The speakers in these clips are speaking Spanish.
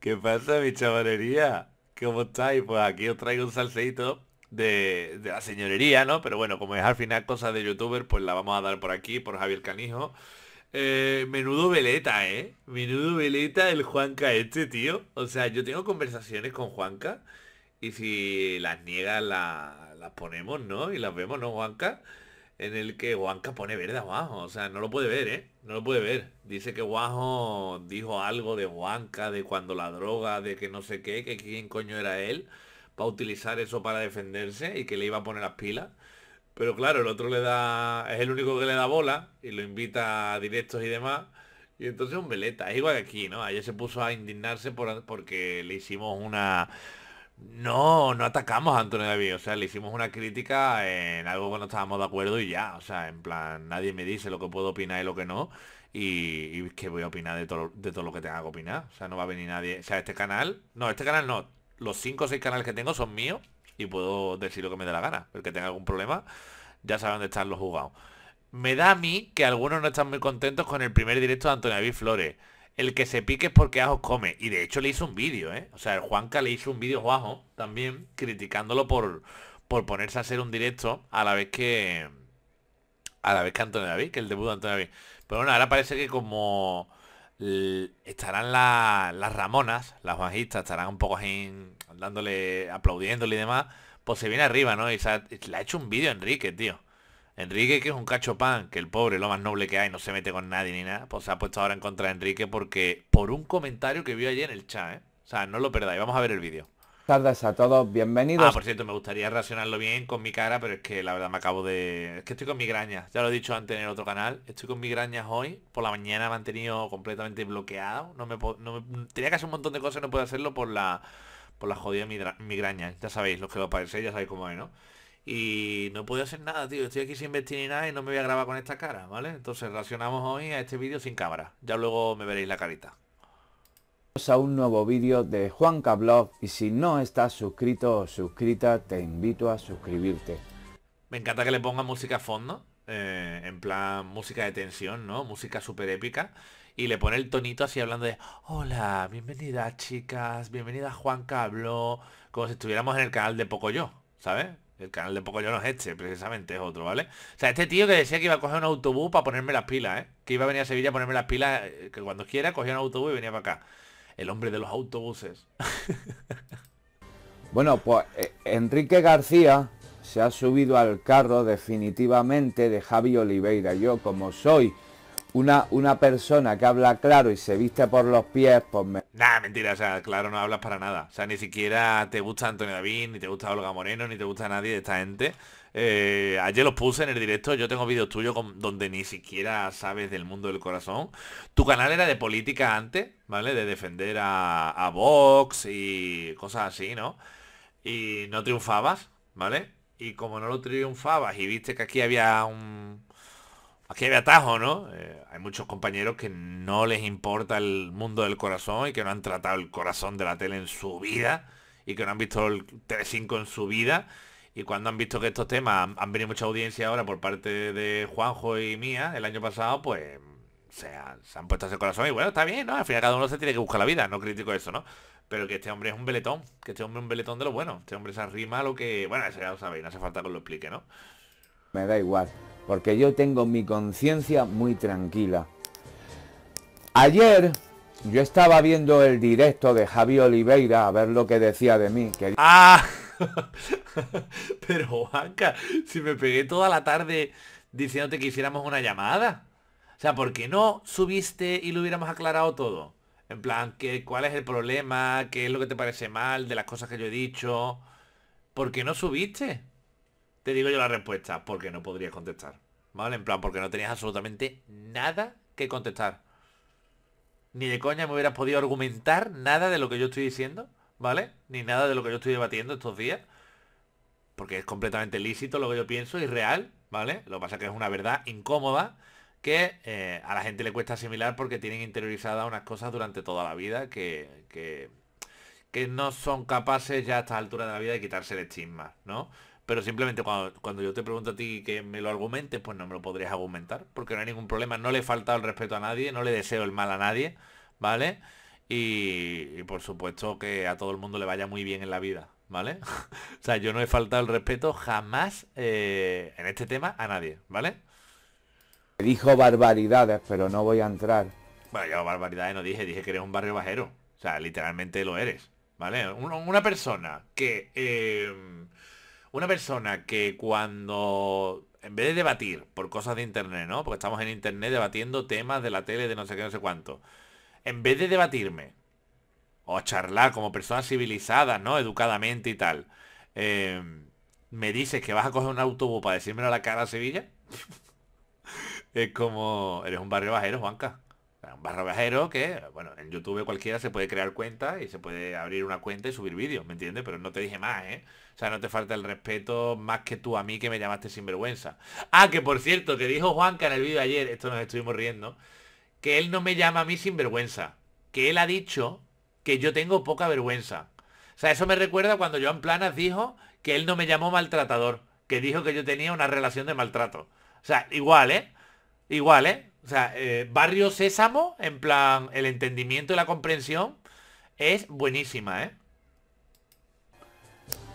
¿Qué pasa, mi chavalería? ¿Cómo estáis? Pues aquí os traigo un salseito de, de, la señorería, ¿no? Pero bueno, como es al final cosa de youtuber, pues la vamos a dar por aquí, por Javier Canijo. Eh, menudo veleta, ¿eh? Menudo veleta el Juanca este, tío. O sea, yo tengo conversaciones con Juanca y si las niega la, las ponemos, ¿no? Y las vemos, ¿no, Juanca? En el que Juanca pone verde abajo, O sea, no lo puede ver, ¿eh? No lo puede ver. Dice que Guajo dijo algo de Juanca, de cuando la droga, de que no sé qué, que quién coño era él, para utilizar eso para defenderse y que le iba a poner las pilas. Pero claro, el otro le da. Es el único que le da bola y lo invita a directos y demás. Y entonces un veleta. Es igual que aquí, ¿no? Ayer se puso a indignarse por, porque le hicimos una. No, no atacamos a Antonio David, o sea, le hicimos una crítica en algo que no estábamos de acuerdo y ya, o sea, en plan, nadie me dice lo que puedo opinar y lo que no, y, que voy a opinar de todo, de todo lo que tenga que opinar, o sea, no va a venir nadie, o sea, este canal, no, este canal no, los 5 o 6 canales que tengo son míos, y puedo decir lo que me dé la gana. El que tenga algún problema ya sabe dónde están los jugados. Me da a mí que algunos no están muy contentos con el primer directo de Antonio David Flores. El que se pique es porque Ajo come. Y de hecho le hizo un vídeo, ¿eh? O sea, el Juanca le hizo un vídeo guajo también, criticándolo por, por ponerse a hacer un directo a la vez que... A la vez que Antonio David, que el debut de Antonio David. Pero bueno, ahora parece que como estarán las Ramonas, las bajistas estarán un poco en dándole, aplaudiéndole y demás, pues se viene arriba, ¿no? Y se ha, le ha hecho un vídeo Enrique, tío. Enrique, que es un cachopán, que el pobre, lo más noble que hay, no se mete con nadie ni nada, pues se ha puesto ahora en contra de Enrique porque por un comentario que vio ayer en el chat, ¿eh? O sea, no lo perdáis, vamos a ver el vídeo. Tardes a todos, bienvenidos. Ah, por cierto, me gustaría racionarlo bien con mi cara, pero es que la verdad me acabo de... Es que estoy con migrañas, ya lo he dicho antes en el otro canal, estoy con migrañas hoy, por la mañana me han tenido completamente bloqueado, no me, no tenía que hacer un montón de cosas, no puedo hacerlo por la por la jodida migraña. Ya sabéis, los que lo padecéis, ya sabéis cómo es, ¿no? Y no puedo hacer nada, tío. Estoy aquí sin vestir ni nada y no me voy a grabar con esta cara, ¿vale? Entonces reaccionamos hoy a este vídeo sin cámara. Ya luego me veréis la carita. A un nuevo vídeo de Juan Cablov y si no estás suscrito o suscrita, te invito a suscribirte. Me encanta que le ponga música a fondo, eh, en plan música de tensión, ¿no? Música súper épica y le pone el tonito así hablando de, hola, bienvenidas chicas, bienvenida Juan Cablo, como si estuviéramos en el canal de Pocoyo, ¿sabes? El canal de Pocoyo no es este, precisamente, es otro, ¿vale? O sea, este tío que decía que iba a coger un autobús para ponerme las pilas, ¿eh? Que iba a venir a Sevilla a ponerme las pilas, eh, que cuando quiera cogía un autobús y venía para acá. El hombre de los autobuses. bueno, pues eh, Enrique García se ha subido al carro definitivamente de Javi Oliveira. Yo, como soy una, una persona que habla claro y se viste por los pies, pues me... Nah, mentira, o sea, claro, no hablas para nada. O sea, ni siquiera te gusta Antonio David, ni te gusta Olga Moreno, ni te gusta nadie de esta gente. Eh, ayer los puse en el directo, yo tengo vídeos tuyos donde ni siquiera sabes del mundo del corazón. Tu canal era de política antes, ¿vale? De defender a, a Vox y cosas así, ¿no? Y no triunfabas, ¿vale? Y como no lo triunfabas y viste que aquí había un Aquí hay atajo, ¿no? Eh, hay muchos compañeros que no les importa el mundo del corazón y que no han tratado el corazón de la tele en su vida y que no han visto el Telecinco en su vida. Y cuando han visto que estos temas han venido mucha audiencia ahora por parte de Juanjo y mía el año pasado, pues se han, puesto a ese corazón y bueno, está bien, ¿no? Al final cada uno se tiene que buscar la vida, no critico eso, ¿no? Pero que este hombre es un beletón, que este hombre es un beletón de lo bueno, este hombre se arrima a lo que, bueno, eso ya lo sabéis, no hace falta que lo explique, ¿no? Me da igual porque yo tengo mi conciencia muy tranquila. Ayer yo estaba viendo el directo de Javi Oliveira a ver lo que decía de mí. Que... ¡Ah! Pero Juanca, si me pegué toda la tarde diciéndote que hiciéramos una llamada. O sea, ¿por qué no subiste y lo hubiéramos aclarado todo? En plan, ¿qué? ¿cuál es el problema? ¿Qué es lo que te parece mal de las cosas que yo he dicho? ¿Por qué no subiste? Te digo yo la respuesta, porque no podrías contestar. ¿Vale? En plan, porque no tenías absolutamente nada que contestar. Ni de coña me hubieras podido argumentar nada de lo que yo estoy diciendo, ¿vale? Ni nada de lo que yo estoy debatiendo estos días. Porque es completamente lícito lo que yo pienso y real, ¿vale? Lo que pasa es que es una verdad incómoda que eh, a la gente le cuesta asimilar porque tienen interiorizadas unas cosas durante toda la vida que, que, no son capaces ya a esta altura de la vida de quitarse el estigma, ¿no? Pero simplemente cuando, yo te pregunto a ti que me lo argumentes, pues no me lo podrías argumentar, porque no hay ningún problema, no le he faltado el respeto a nadie, no le deseo el mal a nadie, ¿vale? Y, por supuesto que a todo el mundo le vaya muy bien en la vida, ¿vale? o sea, yo no he faltado el respeto jamás eh, en este tema a nadie, ¿vale? Dijo barbaridades, pero no voy a entrar. Bueno, yo barbaridades no dije, dije que eres un barrio bajero. O sea, literalmente lo eres, ¿vale? Una persona que... Eh, una persona que cuando, en vez de debatir por cosas de internet, ¿no? Porque estamos en internet debatiendo temas de la tele, de no sé qué, no sé cuánto. En vez de debatirme, o charlar como personas civilizadas, ¿no? Educadamente y tal. Eh, me dices que vas a coger un autobús para decírmelo a la cara a Sevilla. es como, eres un barrio bajero, Juanca. Un barrio bajero que, bueno, en YouTube cualquiera se puede crear cuenta y se puede abrir una cuenta y subir vídeos, ¿me entiendes? Pero no te dije más, ¿eh? O sea, no te falta el respeto más que tú a mí que me llamaste sinvergüenza. Ah, que por cierto, que dijo Juanca en el vídeo ayer, esto nos estuvimos riendo, que él no me llama a mí sinvergüenza. Que él ha dicho que yo tengo poca vergüenza. O sea, eso me recuerda cuando Joan Planas dijo que él no me llamó maltratador, que dijo que yo tenía una relación de maltrato. O sea, igual, ¿eh? Igual, ¿eh? O sea, eh, Barrio Sésamo, en plan, el entendimiento y la comprensión es buenísima, ¿eh?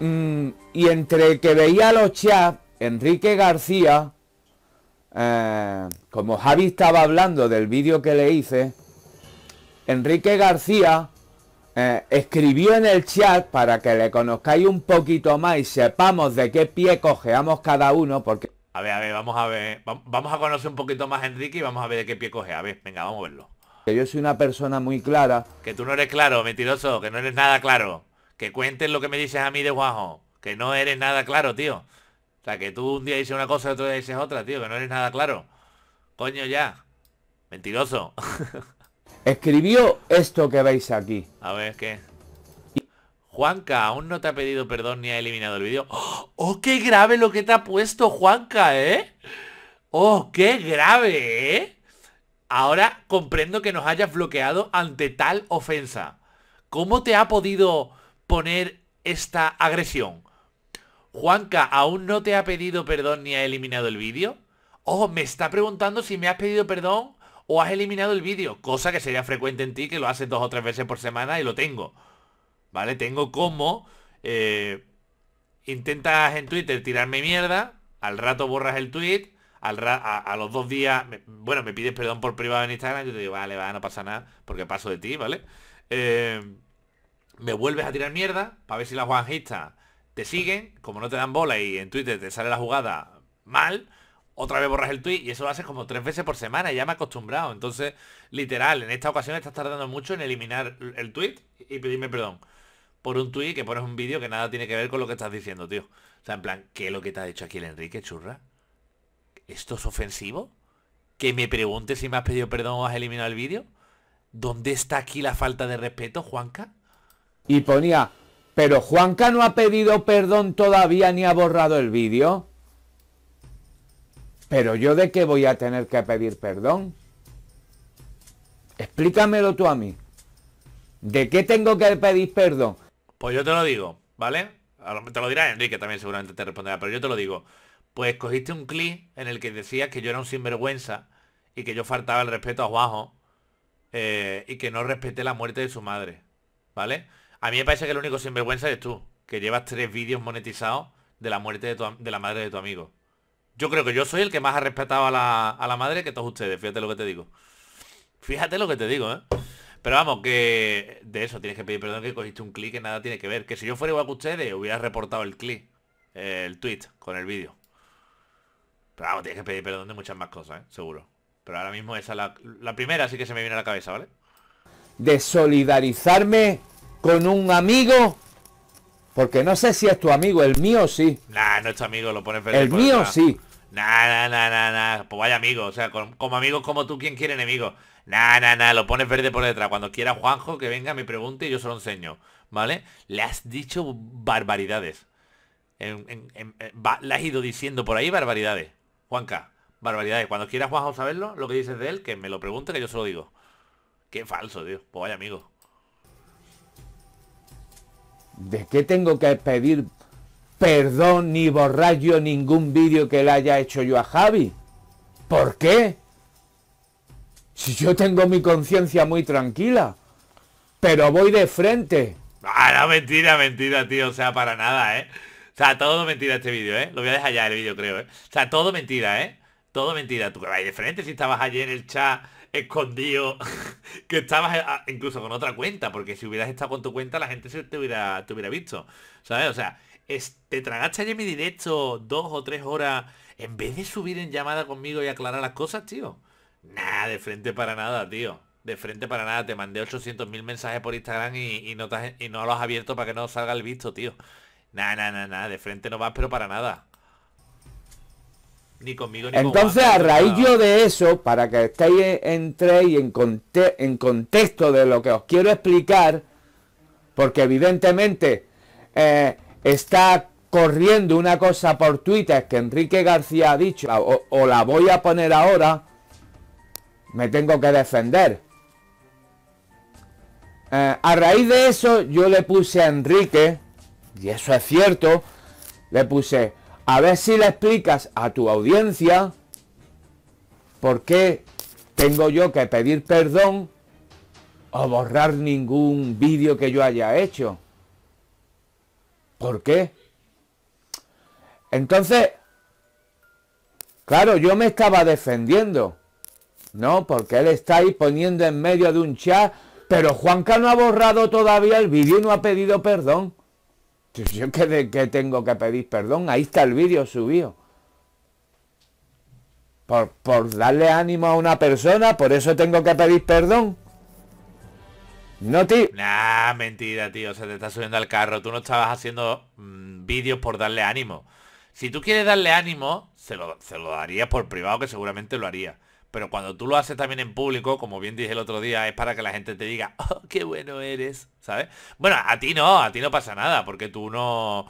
Mm, y entre que veía los chats, Enrique García, eh, como Javi estaba hablando del vídeo que le hice, Enrique García eh, escribió en el chat para que le conozcáis un poquito más y sepamos de qué pie cojeamos cada uno, porque... A ver, a ver, vamos a ver, vamos a conocer un poquito más a Enrique y vamos a ver de qué pie coge. A ver, venga, vamos a verlo. Que yo soy una persona muy clara. Que tú no eres claro, mentiroso, que no eres nada claro que cuentes lo que me dices a mí de guajo. Que no eres nada claro, tío. O sea, que tú un día dices una cosa y otro día dices otra, tío. Que no eres nada claro. Coño ya. Mentiroso. Escribió esto que veis aquí. A ver, ¿qué? Juanca, aún no te ha pedido perdón ni ha eliminado el vídeo. ¡Oh, ¡Oh, qué grave lo que te ha puesto, Juanca, eh! ¡Oh, qué grave, eh! Ahora comprendo que nos hayas bloqueado ante tal ofensa. ¿Cómo te ha podido poner esta agresión. Juanca, ¿aún no te ha pedido perdón ni ha eliminado el vídeo? Oh, me está preguntando si me has pedido perdón o has eliminado el vídeo, cosa que sería frecuente en ti, que lo haces dos o tres veces por semana y lo tengo. ¿Vale? Tengo como... Eh, intentas en Twitter tirarme mierda, al rato borras el tweet, al a, los dos días, bueno, me pides perdón por privado en Instagram, yo te digo, vale, va, no pasa nada, porque paso de ti, ¿vale? Eh, me vuelves a tirar mierda para ver si las Juanjistas te siguen, como no te dan bola y en Twitter te sale la jugada mal, otra vez borras el tweet y eso lo haces como tres veces por semana, ya me he acostumbrado. Entonces, literal, en esta ocasión estás tardando mucho en eliminar el tweet y pedirme perdón por un tweet que pones un vídeo que nada tiene que ver con lo que estás diciendo, tío. O sea, en plan, ¿qué es lo que te ha dicho aquí el Enrique, churra? ¿Esto es ofensivo? ¿Que me pregunte si me has pedido perdón o has eliminado el vídeo? ¿Dónde está aquí la falta de respeto, Juanca? y ponía, pero Juanca no ha pedido perdón todavía ni ha borrado el vídeo. Pero yo de qué voy a tener que pedir perdón? Explícamelo tú a mí. ¿De qué tengo que pedir perdón? Pues yo te lo digo, ¿vale? Te lo dirá Enrique también seguramente te responderá, pero yo te lo digo. Pues cogiste un clip en el que decías que yo era un sinvergüenza y que yo faltaba el respeto a Juanjo eh, y que no respeté la muerte de su madre, ¿vale? A mí me parece que el único sinvergüenza eres tú, que llevas tres vídeos monetizados de la muerte de, la madre de tu amigo. Yo creo que yo soy el que más ha respetado a la, madre que todos ustedes, fíjate lo que te digo. Fíjate lo que te digo, ¿eh? Pero vamos, que de eso tienes que pedir perdón que cogiste un clic que nada tiene que ver. Que si yo fuera igual que ustedes, hubiera reportado el clic, el tweet con el vídeo. Pero vamos, tienes que pedir perdón de muchas más cosas, ¿eh? seguro. Pero ahora mismo esa es la, primera Así que se me viene a la cabeza, ¿vale? De solidarizarme con un amigo, porque no sé si es tu amigo, el mío sí. Nah, no es tu amigo, lo pones verde El mío sí. Nah, nah, nah, nah, Pues vaya amigo, o sea, como amigos como tú, ¿quién quiere enemigo? Nah, nah, nah, lo pones verde por detrás. Cuando quiera Juanjo que venga, me pregunte y yo se lo enseño. ¿Vale? Le has dicho barbaridades. Eh, le has ido diciendo por ahí barbaridades. Juanca, barbaridades. Cuando quiera Juanjo saberlo, lo que dices de él, que me lo pregunte, que yo se lo digo. Qué falso, tío. Pues vaya amigo. ¿De qué tengo que pedir perdón ni borrar yo ningún vídeo que le haya hecho yo a Javi? ¿Por qué? Si yo tengo mi conciencia muy tranquila, pero voy de frente. Ah, no, mentira, mentira, tío. O sea, para nada, ¿eh? O sea, todo mentira este vídeo, ¿eh? Lo voy a dejar ya el vídeo, creo, ¿eh? O sea, todo mentira, ¿eh? Todo mentira. Tú que vais de frente si estabas allí en el chat escondido que estabas eh, incluso con otra cuenta, porque si hubieras estado con tu cuenta la gente se te hubiera, te hubiera visto, ¿sabes? O sea, es, te tragaste allí mi directo dos o tres horas en vez de subir en llamada conmigo y aclarar las cosas, tío. Nada, de frente para nada, tío. De frente para nada, te mandé mil mensajes por Instagram y, no lo has, no los has abierto para que no salga el visto, tío. Nada, nada, nada, de frente no vas, pero para nada. Ni conmigo, ni Entonces, a raíz yo de eso, para que estéis entre y en, contexto de lo que os quiero explicar, porque evidentemente eh, está corriendo una cosa por Twitter que Enrique García ha dicho, o, la voy a poner ahora, me tengo que defender. Eh, a raíz de eso yo le puse a Enrique, y eso es cierto, le puse, a ver si le explicas a tu audiencia por qué tengo yo que pedir perdón o borrar ningún vídeo que yo haya hecho. ¿Por qué? Entonces, claro, yo me estaba defendiendo. No, porque él está ahí poniendo en medio de un chat, pero Juanca no ha borrado todavía el vídeo y no ha pedido perdón. Yo que, tengo que pedir perdón, ahí está el vídeo subido. Por, darle ánimo a una persona, por eso tengo que pedir perdón. No, tío. Nah, mentira, tío. Se te está subiendo al carro. Tú no estabas haciendo mm, vídeos por darle ánimo. Si tú quieres darle ánimo, se lo, se lo por privado, que seguramente lo haría. Pero cuando tú lo haces también en público, como bien dije el otro día, es para que la gente te diga, oh, qué bueno eres, ¿sabes? Bueno, a ti no, a ti no pasa nada, porque tú no...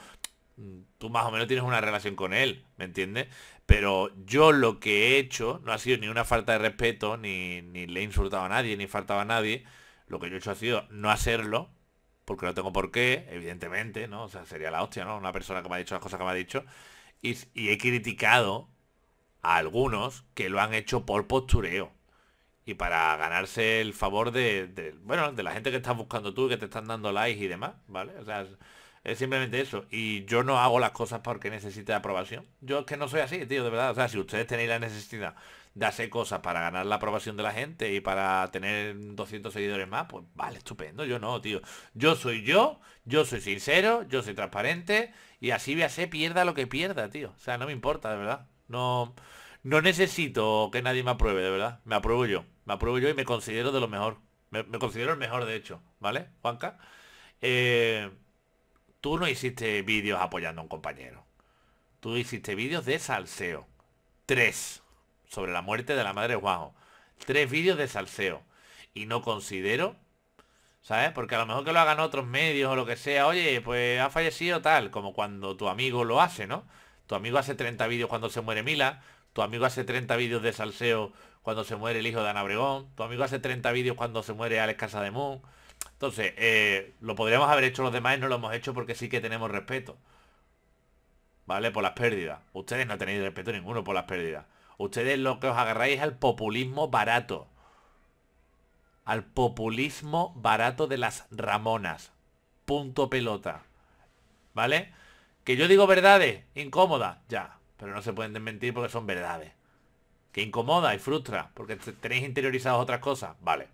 Tú más o menos tienes una relación con él, ¿me entiendes? Pero yo lo que he hecho no ha sido ni una falta de respeto, ni, le he insultado a nadie, ni faltaba a nadie. Lo que yo he hecho ha sido no hacerlo, porque no tengo por qué, evidentemente, ¿no? O sea, sería la hostia, ¿no? Una persona que me ha dicho las cosas que me ha dicho. y he criticado a algunos que lo han hecho por postureo y para ganarse el favor de, bueno de la gente que estás buscando tú que te están dando likes y demás vale o sea es simplemente eso y yo no hago las cosas porque necesite aprobación yo es que no soy así tío de verdad o sea si ustedes tenéis la necesidad de hacer cosas para ganar la aprobación de la gente y para tener 200 seguidores más pues vale estupendo yo no tío yo soy yo yo soy sincero yo soy transparente y así voy pierda lo que pierda tío o sea no me importa de verdad no, no necesito que nadie me apruebe, de verdad. Me apruebo yo. Me apruebo yo y me considero de lo mejor. Me, considero el mejor, de hecho. ¿Vale, Juanca? Eh, tú no hiciste vídeos apoyando a un compañero. Tú hiciste vídeos de salseo. Tres. Sobre la muerte de la madre de Juanjo. Tres vídeos de salseo. Y no considero ¿sabes? Porque a lo mejor que lo hagan otros medios o lo que sea, oye, pues ha fallecido tal, como cuando tu amigo lo hace, ¿no? Tu amigo hace 30 vídeos cuando se muere Mila. Tu amigo hace 30 vídeos de salseo cuando se muere el hijo de Ana Bregón. Tu amigo hace 30 vídeos cuando se muere Alex Moon. Entonces, eh, lo podríamos haber hecho los demás y no lo hemos hecho porque sí que tenemos respeto. ¿Vale? Por las pérdidas. Ustedes no tenéis respeto ninguno por las pérdidas. Ustedes lo que os agarráis es al populismo barato. Al populismo barato de las Ramonas. Punto pelota. ¿Vale? Que yo digo verdades, incómodas, ya. Pero no se pueden desmentir porque son verdades. Que incomoda y frustra, porque tenéis interiorizados otras cosas, vale.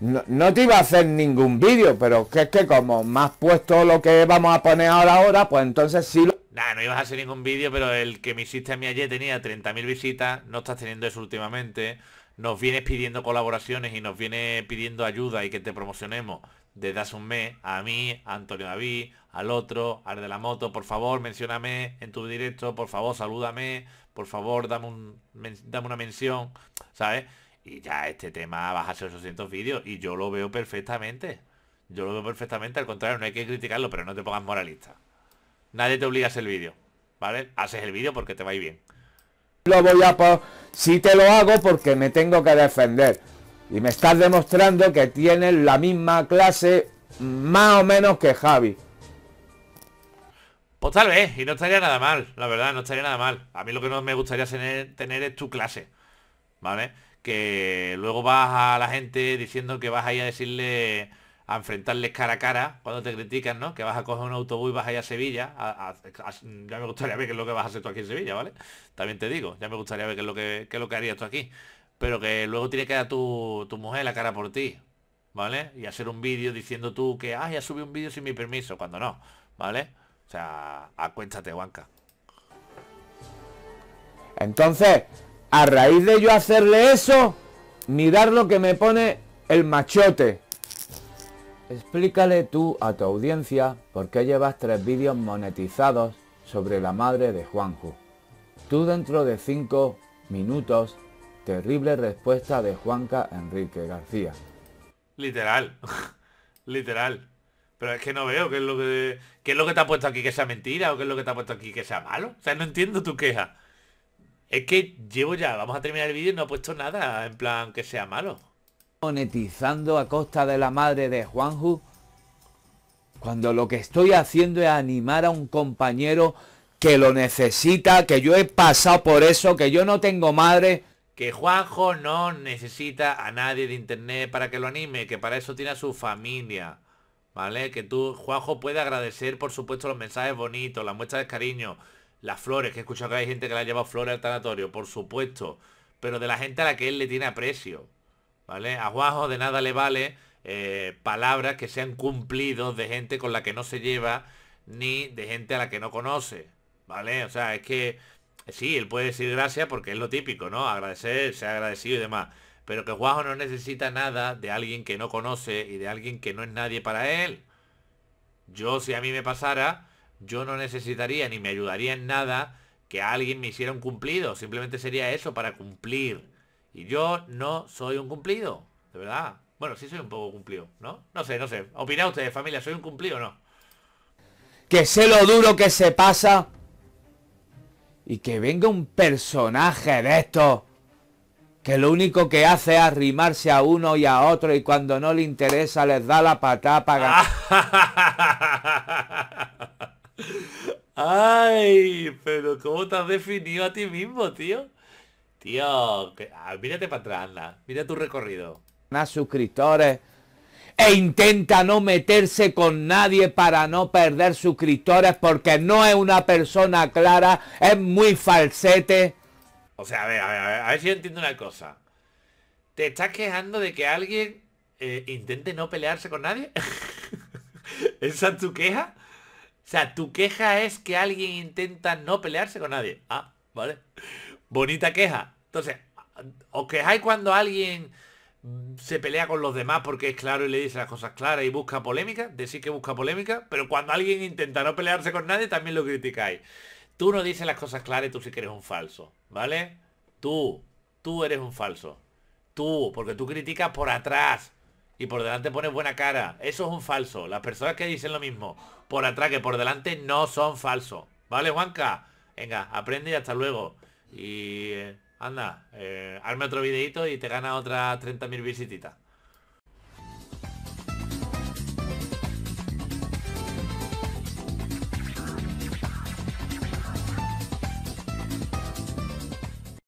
No, te iba a hacer ningún vídeo, pero que es que como más puesto lo que vamos a poner ahora, ahora, pues entonces sí lo... no ibas a hacer ningún vídeo, pero el que me hiciste a mí ayer tenía 30.000 visitas, no estás teniendo eso últimamente, nos vienes pidiendo colaboraciones y nos vienes pidiendo ayuda y que te promocionemos desde hace un mes, a mí, Antonio David, al otro, al de la moto, por favor, mencióname en tu directo, por favor, salúdame, por favor, dame, un, dame una mención, ¿sabes? Y ya este tema a baja 800 vídeos y yo lo veo perfectamente. Yo lo veo perfectamente, al contrario, no hay que criticarlo, pero no te pongas moralista. Nadie te obliga a hacer el vídeo, ¿vale? Haces el vídeo porque te va a ir bien. Lo voy a... Si te lo hago porque me tengo que defender. Y me estás demostrando que tienes la misma clase más o menos que Javi. Pues tal vez, y no estaría nada mal, la verdad, no estaría nada mal. A mí lo que no me gustaría tener, es tu clase, ¿vale? Que luego vas a la gente diciendo que vas ahí a decirle, a enfrentarles cara a cara cuando te critican, ¿no? Que vas a coger un autobús y vas a a Sevilla. ya me gustaría ver qué es lo que vas a hacer tú aquí en Sevilla, ¿vale? También te digo, ya me gustaría ver qué es lo que, qué lo que harías tú aquí. Pero que luego tiene que dar tu, tu mujer la cara por ti, ¿vale? Y hacer un vídeo diciendo tú que, ah, ya subí un vídeo sin mi permiso, cuando no, ¿vale? sea, acuéntate, Juanca. Entonces, a raíz de yo hacerle eso, mirar lo que me pone el machote. Explícale tú a tu audiencia por qué llevas tres vídeos monetizados sobre la madre de Juanjo. Tú dentro de cinco minutos, terrible respuesta de Juanca Enrique García. Literal, literal. Pero es que no veo qué es lo que es lo que te ha puesto aquí que sea mentira o qué es lo que te ha puesto aquí que sea malo. O sea, no entiendo tu queja. Es que llevo ya, vamos a terminar el vídeo y no ha puesto nada en plan que sea malo. Monetizando a costa de la madre de Juanjo. cuando lo que estoy haciendo es animar a un compañero que lo necesita, que yo he pasado por eso, que yo no tengo madre. Que Juanjo no necesita a nadie de internet para que lo anime, que para eso tiene a su familia. ¿Vale? Que tú, Juanjo, puede agradecer, por supuesto, los mensajes bonitos, las muestras de cariño, las flores, que he escuchado que hay gente que le ha llevado flores al tanatorio, por supuesto. Pero de la gente a la que él le tiene aprecio. ¿Vale? A Juanjo de nada le vale eh, palabras que sean cumplidos de gente con la que no se lleva, ni de gente a la que no conoce. ¿Vale? O sea, es que sí, él puede decir gracias porque es lo típico, ¿no? Agradecer, ser agradecido y demás pero que Juanjo no necesita nada de alguien que no conoce y de alguien que no es nadie para él. Yo, si a mí me pasara, yo no necesitaría ni me ayudaría en nada que alguien me hiciera un cumplido. Simplemente sería eso, para cumplir. Y yo no soy un cumplido, de verdad. Bueno, sí soy un poco cumplido, ¿no? No sé, no sé. Opina ustedes, familia, ¿soy un cumplido o no? Que sé lo duro que se pasa. Y que venga un personaje de estos que lo único que hace es arrimarse a uno y a otro y cuando no le interesa les da la patada para... ¡Ay! Pero ¿cómo te has definido a ti mismo, tío? Tío, ah, mírate para atrás, anda. Mira tu recorrido. Más suscriptores. E intenta no meterse con nadie para no perder suscriptores porque no es una persona clara, es muy falsete. O sea, a ver, a ver, a ver, si entiendo una cosa. ¿Te estás quejando de que alguien eh, intente no pelearse con nadie? ¿Esa es tu queja? O sea, tu queja es que alguien intenta no pelearse con nadie. Ah, vale. Bonita queja. Entonces, os quejáis cuando alguien mm, se pelea con los demás porque es claro y le dice las cosas claras y busca polémica, decir que busca polémica, pero cuando alguien intenta no pelearse con nadie también lo criticáis. Tú no dices las cosas claras tú sí que eres un falso, ¿vale? Tú, tú eres un falso. Tú, porque tú criticas por atrás y por delante pones buena cara. Eso es un falso. Las personas que dicen lo mismo por atrás que por delante no son falsos. ¿Vale, Juanca? Venga, aprende y hasta luego. Y eh, anda, eh, otro videito y te gana otras 30.000 visititas.